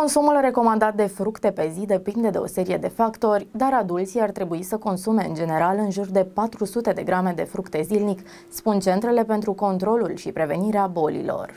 Consumul recomandat de fructe pe zi depinde de o serie de factori, dar adulții ar trebui să consume în general în jur de 400 de grame de fructe zilnic, spun centrele pentru controlul și prevenirea bolilor.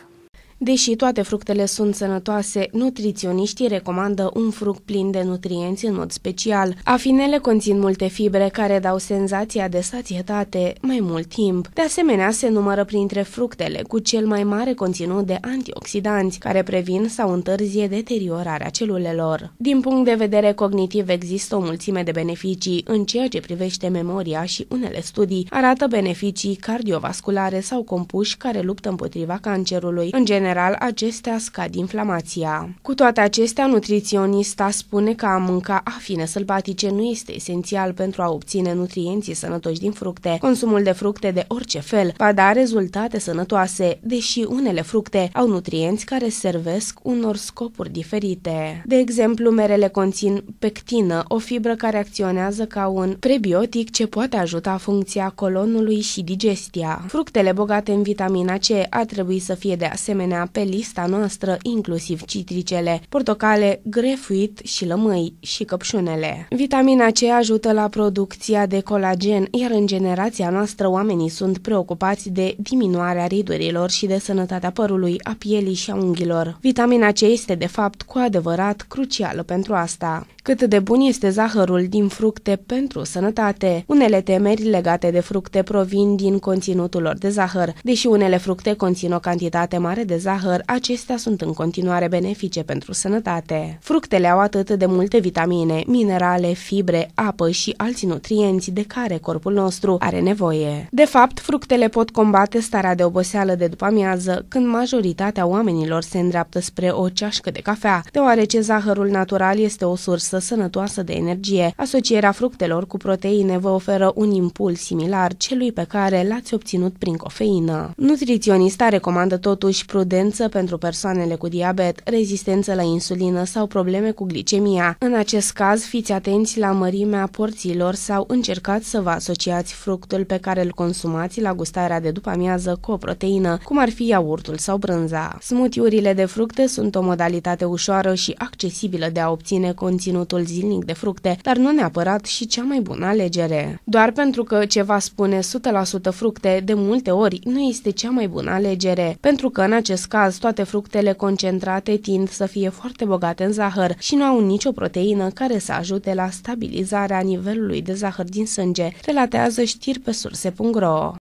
Deși toate fructele sunt sănătoase, nutriționiștii recomandă un fruct plin de nutrienți în mod special. Afinele conțin multe fibre care dau senzația de sațietate mai mult timp. De asemenea, se numără printre fructele cu cel mai mare conținut de antioxidanți, care previn sau întârzie deteriorarea celulelor. Din punct de vedere cognitiv există o mulțime de beneficii în ceea ce privește memoria și unele studii arată beneficii cardiovasculare sau compuși care luptă împotriva cancerului. În general, general, acestea scad inflamația. Cu toate acestea, nutriționista spune că a mânca afine sălbatice nu este esențial pentru a obține nutrienții sănătoși din fructe. Consumul de fructe de orice fel va da rezultate sănătoase, deși unele fructe au nutrienți care servesc unor scopuri diferite. De exemplu, merele conțin pectină, o fibră care acționează ca un prebiotic ce poate ajuta funcția colonului și digestia. Fructele bogate în vitamina C ar trebui să fie de asemenea asemenea pe lista noastră inclusiv citricele, portocale, grefuit și lămâi și căpșunele. Vitamina C ajută la producția de colagen, iar în generația noastră oamenii sunt preocupați de diminuarea ridurilor și de sănătatea părului, a pielii și a unghiilor. Vitamina C este de fapt cu adevărat crucială pentru asta. Cât de bun este zahărul din fructe pentru sănătate? Unele temeri legate de fructe provin din conținutul lor de zahăr, deși unele fructe conțin o cantitate mare de zahăr zahăr, acestea sunt în continuare benefice pentru sănătate. Fructele au atât de multe vitamine, minerale, fibre, apă și alți nutrienți de care corpul nostru are nevoie. De fapt, fructele pot combate starea de oboseală de după amiază, când majoritatea oamenilor se îndreaptă spre o ceașcă de cafea, deoarece zahărul natural este o sursă sănătoasă de energie. Asocierea fructelor cu proteine vă oferă un impuls similar celui pe care l-ați obținut prin cofeină. Nutriționista recomandă totuși prudență rezistență pentru persoanele cu diabet, rezistență la insulină sau probleme cu glicemia. În acest caz, fiți atenți la mărimea porțiilor sau încercați să vă asociați fructul pe care îl consumați la gustarea de după amiază cu o proteină, cum ar fi iaurtul sau brânza. Smutiurile de fructe sunt o modalitate ușoară și accesibilă de a obține conținutul zilnic de fructe, dar nu neapărat și cea mai bună alegere. Doar pentru că ceva spune 100% fructe, de multe ori nu este cea mai bună alegere, pentru că în acest caz, toate fructele concentrate tind să fie foarte bogate în zahăr și nu au nicio proteină care să ajute la stabilizarea nivelului de zahăr din sânge, relatează știri pe surse.ro.